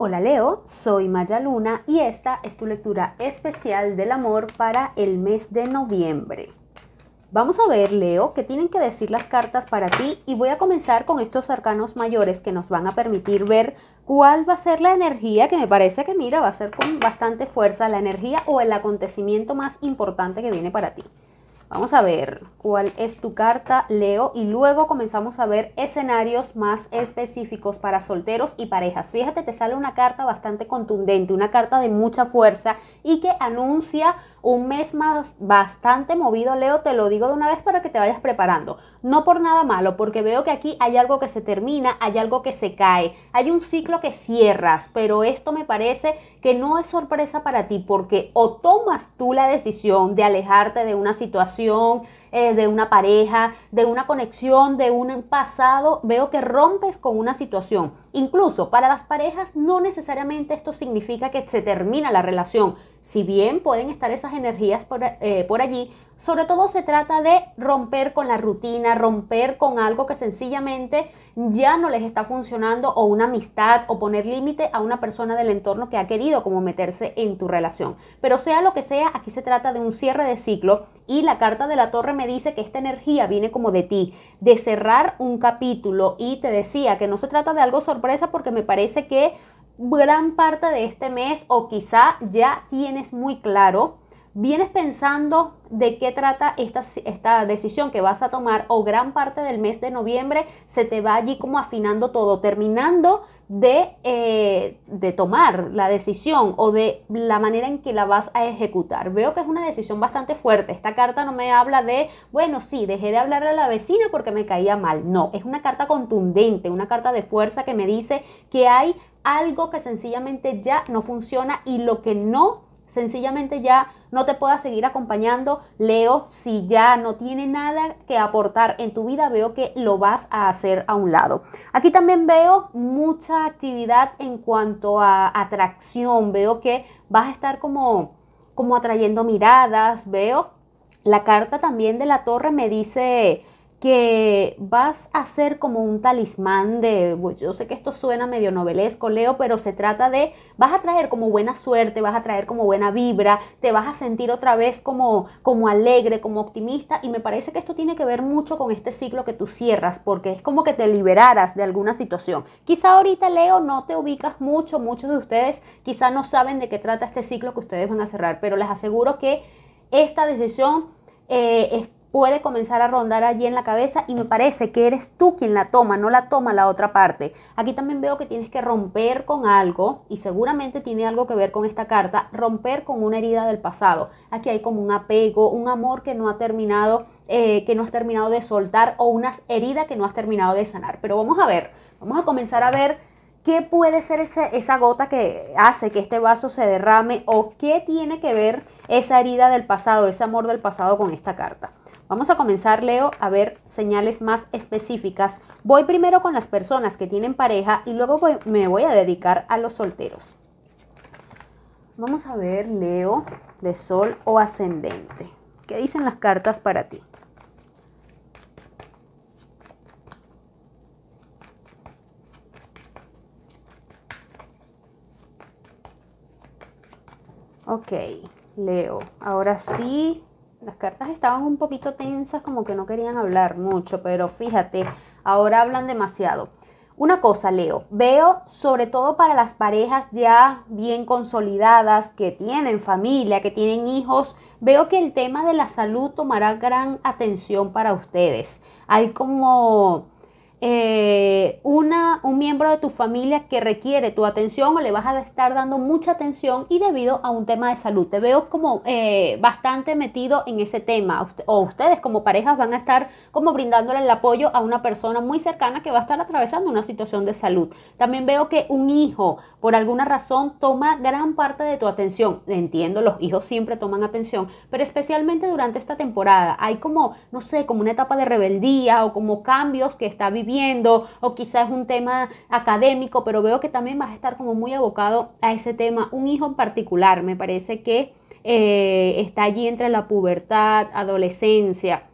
Hola Leo, soy Maya Luna y esta es tu lectura especial del amor para el mes de noviembre. Vamos a ver, Leo, qué tienen que decir las cartas para ti y voy a comenzar con estos arcanos mayores que nos van a permitir ver cuál va a ser la energía que me parece que, mira, va a ser con bastante fuerza la energía o el acontecimiento más importante que viene para ti. Vamos a ver cuál es tu carta, Leo, y luego comenzamos a ver escenarios más específicos para solteros y parejas. Fíjate, te sale una carta bastante contundente, una carta de mucha fuerza y que anuncia un mes más bastante movido, Leo, te lo digo de una vez para que te vayas preparando. No por nada malo, porque veo que aquí hay algo que se termina, hay algo que se cae, hay un ciclo que cierras, pero esto me parece que no es sorpresa para ti, porque o tomas tú la decisión de alejarte de una situación, eh, de una pareja, de una conexión, de un pasado, veo que rompes con una situación. Incluso para las parejas no necesariamente esto significa que se termina la relación. Si bien pueden estar esas energías por, eh, por allí, sobre todo se trata de romper con la rutina, romper con algo que sencillamente ya no les está funcionando o una amistad o poner límite a una persona del entorno que ha querido como meterse en tu relación. Pero sea lo que sea, aquí se trata de un cierre de ciclo y la carta de la torre me dice que esta energía viene como de ti, de cerrar un capítulo y te decía que no se trata de algo sorpresa porque me parece que gran parte de este mes o quizá ya tienes muy claro vienes pensando de qué trata esta, esta, decisión que vas a tomar o gran parte del mes de noviembre se te va allí como afinando todo, terminando de, eh, de tomar la decisión o de la manera en que la vas a ejecutar. Veo que es una decisión bastante fuerte. Esta carta no me habla de, bueno, sí, dejé de hablarle a la vecina porque me caía mal. No, es una carta contundente, una carta de fuerza que me dice que hay algo que sencillamente ya no funciona y lo que no sencillamente ya no te pueda seguir acompañando. Leo, si ya no tiene nada que aportar en tu vida, veo que lo vas a hacer a un lado. Aquí también veo mucha actividad en cuanto a atracción. Veo que vas a estar como, como atrayendo miradas. Veo la carta también de la torre me dice que vas a ser como un talismán de, yo sé que esto suena medio novelesco, Leo, pero se trata de, vas a traer como buena suerte, vas a traer como buena vibra, te vas a sentir otra vez como, como alegre, como optimista, y me parece que esto tiene que ver mucho con este ciclo que tú cierras, porque es como que te liberaras de alguna situación. Quizá ahorita, Leo, no te ubicas mucho, muchos de ustedes quizá no saben de qué trata este ciclo que ustedes van a cerrar, pero les aseguro que esta decisión eh, puede comenzar a rondar allí en la cabeza y me parece que eres tú quien la toma, no la toma la otra parte. Aquí también veo que tienes que romper con algo y seguramente tiene algo que ver con esta carta, romper con una herida del pasado. Aquí hay como un apego, un amor que no ha terminado, eh, que no has terminado de soltar o una herida que no has terminado de sanar. Pero vamos a ver, vamos a comenzar a ver qué puede ser esa gota que hace que este vaso se derrame o qué tiene que ver esa herida del pasado, ese amor del pasado con esta carta. Vamos a comenzar, Leo, a ver señales más específicas. Voy primero con las personas que tienen pareja y luego me voy a dedicar a los solteros. Vamos a ver, Leo, de sol o ascendente. ¿Qué dicen las cartas para ti? Ok, Leo. Ahora sí, las cartas estaban un poquito tensas, como que no querían hablar mucho, pero fíjate, ahora hablan demasiado. Una cosa, Leo, veo sobre todo para las parejas ya bien consolidadas, que tienen familia, que tienen hijos, veo que el tema de la salud tomará gran atención para ustedes. Hay como eh, una, un miembro de tu familia que requiere tu atención o le vas a estar dando mucha atención y debido a un tema de salud. Te veo como eh, bastante metido en ese tema o ustedes como parejas van a estar como brindándole el apoyo a una persona muy cercana que va a estar atravesando una situación de salud. También veo que un hijo por alguna razón toma gran parte de tu atención. Entiendo, los hijos siempre toman atención, pero especialmente durante esta temporada hay como, no sé, como una etapa de rebeldía o como cambios que está viviendo o quizás un tema académico, pero veo que también vas a estar como muy abocado a ese tema. Un hijo en particular, me parece que eh, está allí entre la pubertad, adolescencia,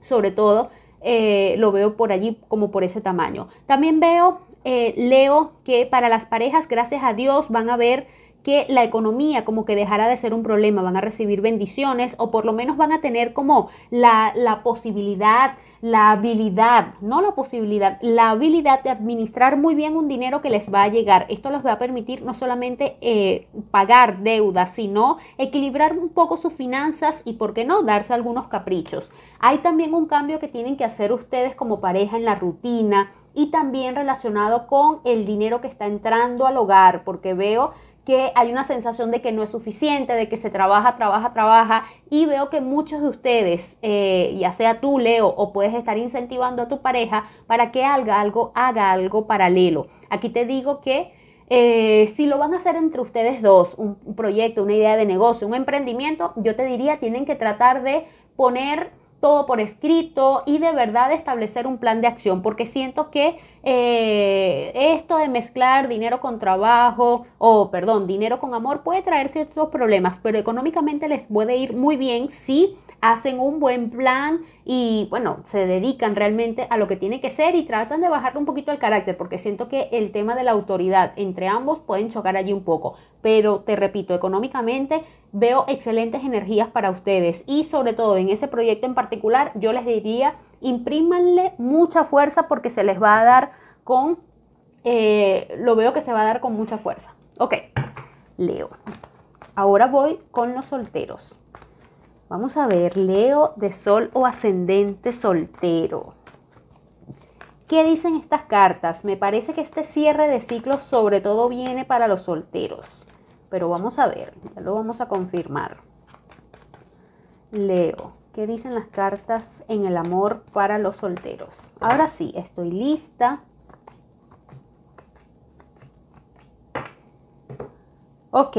sobre todo. Eh, lo veo por allí como por ese tamaño. También veo eh, leo que para las parejas, gracias a Dios, van a ver que la economía como que dejará de ser un problema, van a recibir bendiciones o por lo menos van a tener como la, posibilidad, la habilidad, no la posibilidad, la habilidad de administrar muy bien un dinero que les va a llegar. Esto les va a permitir no solamente eh, pagar deudas, sino equilibrar un poco sus finanzas y, ¿por qué no?, darse algunos caprichos. Hay también un cambio que tienen que hacer ustedes como pareja en la rutina, y también relacionado con el dinero que está entrando al hogar, porque veo que hay una sensación de que no es suficiente, de que se trabaja, trabaja, trabaja, y veo que muchos de ustedes, eh, ya sea tú, Leo, o puedes estar incentivando a tu pareja para que haga algo, haga algo paralelo. Aquí te digo que eh, si lo van a hacer entre ustedes dos, un, proyecto, una idea de negocio, un emprendimiento, yo te diría, tienen que tratar de poner todo por escrito y de verdad establecer un plan de acción, porque siento que eh, esto de mezclar dinero con trabajo, o perdón, dinero con amor puede traer ciertos problemas, pero económicamente les puede ir muy bien si hacen un buen plan y bueno, se dedican realmente a lo que tiene que ser y tratan de bajarle un poquito el carácter, porque siento que el tema de la autoridad entre ambos pueden chocar allí un poco, pero te repito, económicamente Veo excelentes energías para ustedes y sobre todo en ese proyecto en particular yo les diría imprímanle mucha fuerza porque se les va a dar con, eh, lo veo que se va a dar con mucha fuerza. Ok, Leo. Ahora voy con los solteros. Vamos a ver, Leo de Sol o Ascendente Soltero. ¿Qué dicen estas cartas? Me parece que este cierre de ciclo sobre todo viene para los solteros pero vamos a ver, ya lo vamos a confirmar. Leo, ¿qué dicen las cartas en el amor para los solteros? Ahora sí, estoy lista. Ok,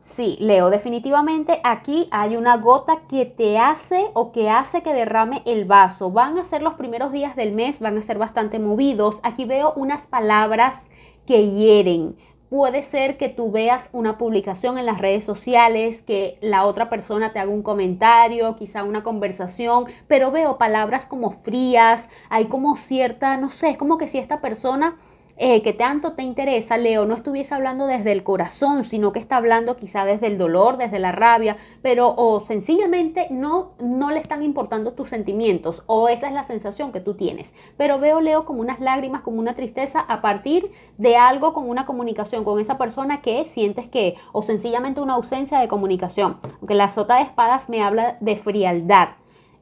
sí, Leo, definitivamente aquí hay una gota que te hace o que hace que derrame el vaso. Van a ser los primeros días del mes, van a ser bastante movidos. Aquí veo unas palabras que hieren, puede ser que tú veas una publicación en las redes sociales, que la otra persona te haga un comentario, quizá una conversación, pero veo palabras como frías, hay como cierta, no sé, es como que si esta persona eh, que tanto te interesa, Leo, no estuviese hablando desde el corazón, sino que está hablando quizá desde el dolor, desde la rabia, pero o sencillamente no, no le están importando tus sentimientos o esa es la sensación que tú tienes. Pero veo, Leo, como unas lágrimas, como una tristeza a partir de algo con una comunicación con esa persona que sientes que o sencillamente una ausencia de comunicación. Aunque la sota de espadas me habla de frialdad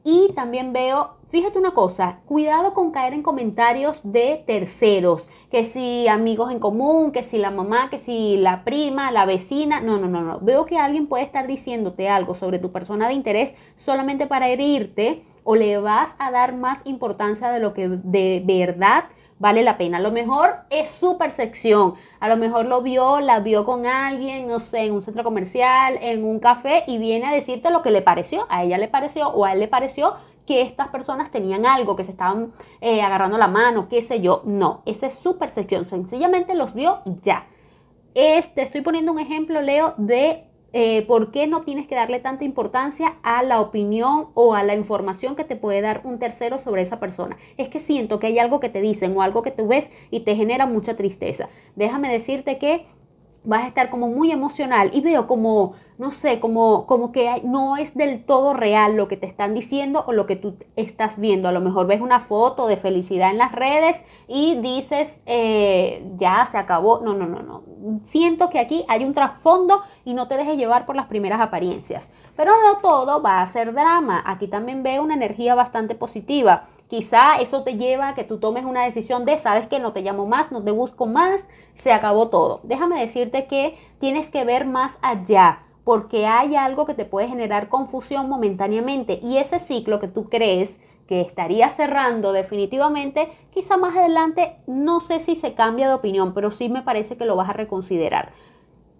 y también veo, fíjate una cosa, cuidado con caer en comentarios de terceros, que si amigos en común, que si la mamá, que si la prima, la vecina, no, no, no, no. Veo que alguien puede estar diciéndote algo sobre tu persona de interés solamente para herirte o le vas a dar más importancia de lo que de verdad vale la pena. A lo mejor es su percepción, a lo mejor lo vio, la vio con alguien, no sé, en un centro comercial, en un café y viene a decirte lo que le pareció, a ella le pareció o a él le pareció que estas personas tenían algo, que se estaban eh, agarrando la mano, qué sé yo. No, esa es su percepción, sencillamente los vio y ya. Este, estoy poniendo un ejemplo, Leo, de eh, por qué no tienes que darle tanta importancia a la opinión o a la información que te puede dar un tercero sobre esa persona. Es que siento que hay algo que te dicen o algo que tú ves y te genera mucha tristeza. Déjame decirte que vas a estar como muy emocional y veo como, no sé, como, como que no es del todo real lo que te están diciendo o lo que tú estás viendo. A lo mejor ves una foto de felicidad en las redes y dices, eh, ya se acabó. No, no, no, no. Siento que aquí hay un trasfondo y no te dejes llevar por las primeras apariencias. Pero no todo va a ser drama. Aquí también veo una energía bastante positiva Quizá eso te lleva a que tú tomes una decisión de, sabes que no te llamo más, no te busco más, se acabó todo. Déjame decirte que tienes que ver más allá porque hay algo que te puede generar confusión momentáneamente y ese ciclo que tú crees que estaría cerrando definitivamente, quizá más adelante, no sé si se cambia de opinión, pero sí me parece que lo vas a reconsiderar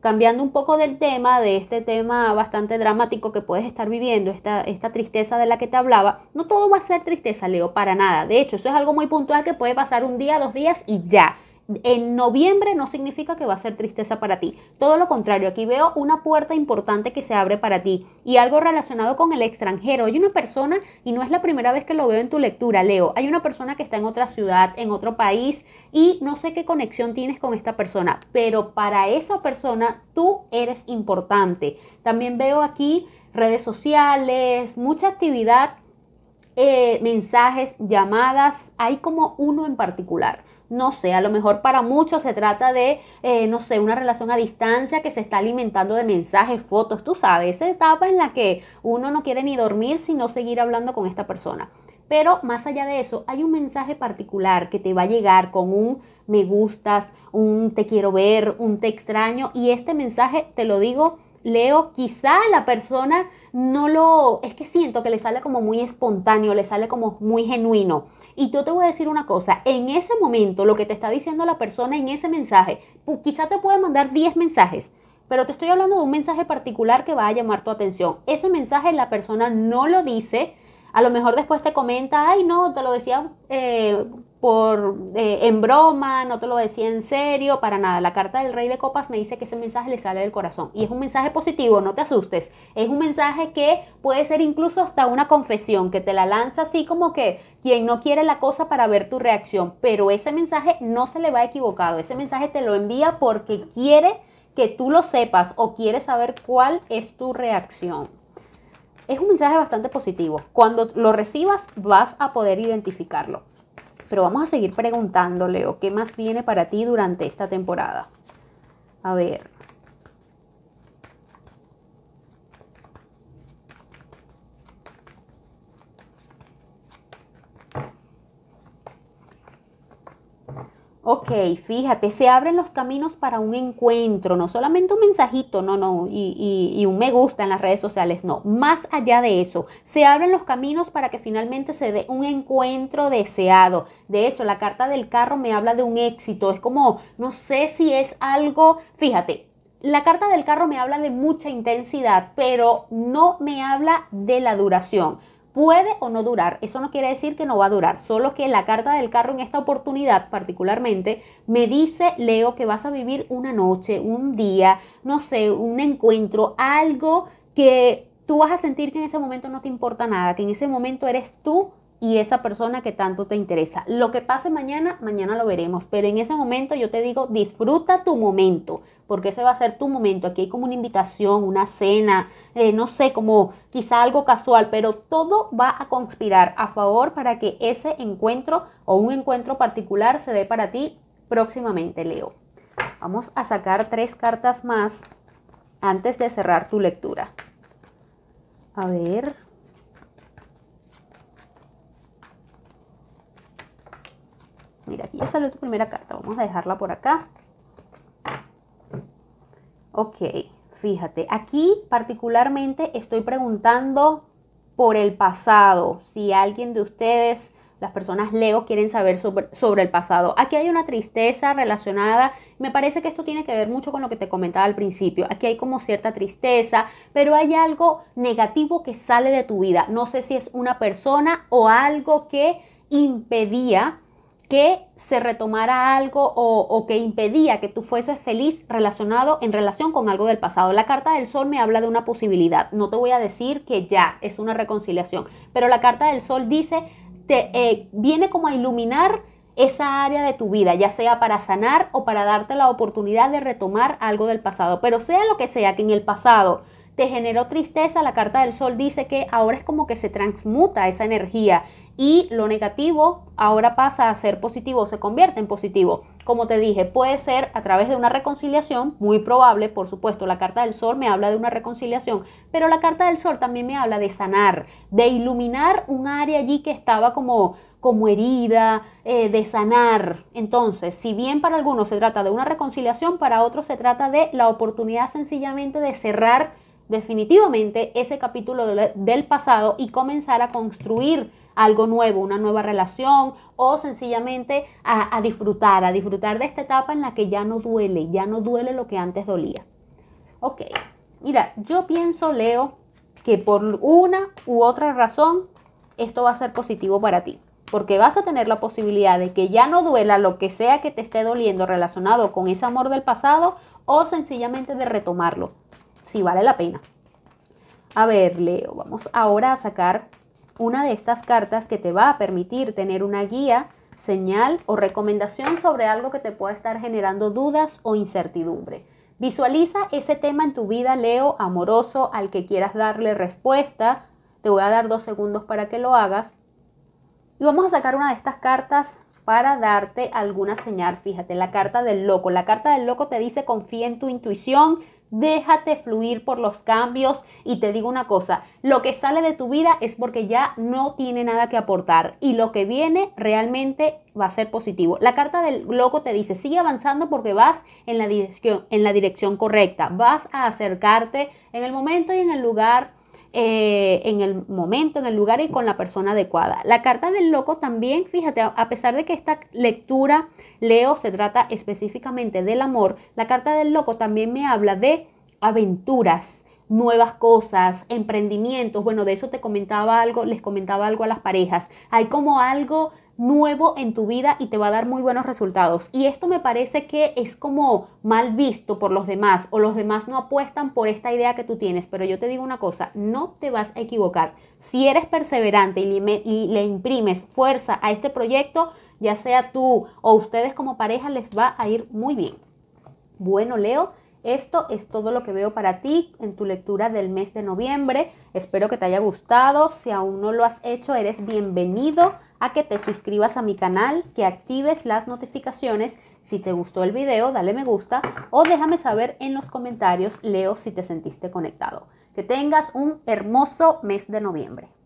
cambiando un poco del tema, de este tema bastante dramático que puedes estar viviendo, esta, esta tristeza de la que te hablaba, no todo va a ser tristeza, Leo, para nada. De hecho, eso es algo muy puntual que puede pasar un día, dos días y ya en noviembre no significa que va a ser tristeza para ti. Todo lo contrario, aquí veo una puerta importante que se abre para ti y algo relacionado con el extranjero. Hay una persona, y no es la primera vez que lo veo en tu lectura, Leo, hay una persona que está en otra ciudad, en otro país y no sé qué conexión tienes con esta persona, pero para esa persona tú eres importante. También veo aquí redes sociales, mucha actividad, eh, mensajes, llamadas, hay como uno en particular. No sé, a lo mejor para muchos se trata de, eh, no sé, una relación a distancia que se está alimentando de mensajes, fotos, tú sabes, esa etapa en la que uno no quiere ni dormir sino seguir hablando con esta persona. Pero más allá de eso, hay un mensaje particular que te va a llegar con un me gustas, un te quiero ver, un te extraño. Y este mensaje, te lo digo, Leo, quizá la persona no lo, es que siento que le sale como muy espontáneo, le sale como muy genuino. Y yo te voy a decir una cosa, en ese momento lo que te está diciendo la persona en ese mensaje, quizá te puede mandar 10 mensajes, pero te estoy hablando de un mensaje particular que va a llamar tu atención. Ese mensaje la persona no lo dice, a lo mejor después te comenta, ay no, te lo decía eh, por, eh, en broma, no te lo decía en serio, para nada. La carta del rey de copas me dice que ese mensaje le sale del corazón y es un mensaje positivo, no te asustes. Es un mensaje que puede ser incluso hasta una confesión, que te la lanza así como que quien no quiere la cosa para ver tu reacción, pero ese mensaje no se le va equivocado, ese mensaje te lo envía porque quiere que tú lo sepas o quiere saber cuál es tu reacción. Es un mensaje bastante positivo. Cuando lo recibas vas a poder identificarlo. Pero vamos a seguir preguntándole o qué más viene para ti durante esta temporada. A ver, Ok, fíjate, se abren los caminos para un encuentro, no solamente un mensajito, no, no, y, y, un me gusta en las redes sociales, no, más allá de eso, se abren los caminos para que finalmente se dé un encuentro deseado. De hecho, la carta del carro me habla de un éxito, es como, no sé si es algo, fíjate, la carta del carro me habla de mucha intensidad, pero no me habla de la duración. Puede o no durar, eso no quiere decir que no va a durar, solo que la carta del carro en esta oportunidad particularmente me dice, Leo, que vas a vivir una noche, un día, no sé, un encuentro, algo que tú vas a sentir que en ese momento no te importa nada, que en ese momento eres tú y esa persona que tanto te interesa. Lo que pase mañana, mañana lo veremos, pero en ese momento yo te digo, disfruta tu momento, porque ese va a ser tu momento. Aquí hay como una invitación, una cena, eh, no sé, como quizá algo casual, pero todo va a conspirar a favor para que ese encuentro o un encuentro particular se dé para ti próximamente, Leo. Vamos a sacar tres cartas más antes de cerrar tu lectura. A ver. Mira, aquí ya salió tu primera carta. Vamos a dejarla por acá. Ok, fíjate. Aquí particularmente estoy preguntando por el pasado. Si alguien de ustedes, las personas Leo, quieren saber sobre, el pasado. Aquí hay una tristeza relacionada. Me parece que esto tiene que ver mucho con lo que te comentaba al principio. Aquí hay como cierta tristeza, pero hay algo negativo que sale de tu vida. No sé si es una persona o algo que impedía que se retomara algo o, que impedía que tú fueses feliz relacionado en relación con algo del pasado. La carta del sol me habla de una posibilidad. No te voy a decir que ya es una reconciliación, pero la carta del sol dice, te, eh, viene como a iluminar esa área de tu vida, ya sea para sanar o para darte la oportunidad de retomar algo del pasado. Pero sea lo que sea que en el pasado te generó tristeza, la carta del sol dice que ahora es como que se transmuta esa energía y lo negativo ahora pasa a ser positivo, se convierte en positivo. Como te dije, puede ser a través de una reconciliación, muy probable, por supuesto, la carta del sol me habla de una reconciliación, pero la carta del sol también me habla de sanar, de iluminar un área allí que estaba como como herida, eh, de sanar. Entonces, si bien para algunos se trata de una reconciliación, para otros se trata de la oportunidad sencillamente de cerrar definitivamente ese capítulo del pasado y comenzar a construir algo nuevo, una nueva relación o sencillamente a, disfrutar, a disfrutar de esta etapa en la que ya no duele, ya no duele lo que antes dolía. Ok, mira, yo pienso, Leo, que por una u otra razón esto va a ser positivo para ti, porque vas a tener la posibilidad de que ya no duela lo que sea que te esté doliendo relacionado con ese amor del pasado o sencillamente de retomarlo, si vale la pena. A ver, Leo, vamos ahora a sacar una de estas cartas que te va a permitir tener una guía, señal o recomendación sobre algo que te pueda estar generando dudas o incertidumbre. Visualiza ese tema en tu vida, Leo, amoroso, al que quieras darle respuesta. Te voy a dar dos segundos para que lo hagas. Y vamos a sacar una de estas cartas para darte alguna señal. Fíjate, la carta del loco. La carta del loco te dice confía en tu intuición, déjate fluir por los cambios y te digo una cosa, lo que sale de tu vida es porque ya no tiene nada que aportar y lo que viene realmente va a ser positivo. La carta del loco te dice, sigue avanzando porque vas en la dirección, en la dirección correcta, vas a acercarte en el momento y en el lugar eh, en el momento, en el lugar y con la persona adecuada. La carta del loco también, fíjate, a pesar de que esta lectura, Leo, se trata específicamente del amor, la carta del loco también me habla de aventuras, nuevas cosas, emprendimientos. Bueno, de eso te comentaba algo, les comentaba algo a las parejas. Hay como algo nuevo en tu vida y te va a dar muy buenos resultados. Y esto me parece que es como mal visto por los demás o los demás no apuestan por esta idea que tú tienes, pero yo te digo una cosa, no te vas a equivocar. Si eres perseverante y le, imprimes fuerza a este proyecto, ya sea tú o ustedes como pareja, les va a ir muy bien. Bueno, Leo. Esto es todo lo que veo para ti en tu lectura del mes de noviembre. Espero que te haya gustado. Si aún no lo has hecho, eres bienvenido a que te suscribas a mi canal, que actives las notificaciones. Si te gustó el video, dale me gusta o déjame saber en los comentarios, leo si te sentiste conectado. Que tengas un hermoso mes de noviembre.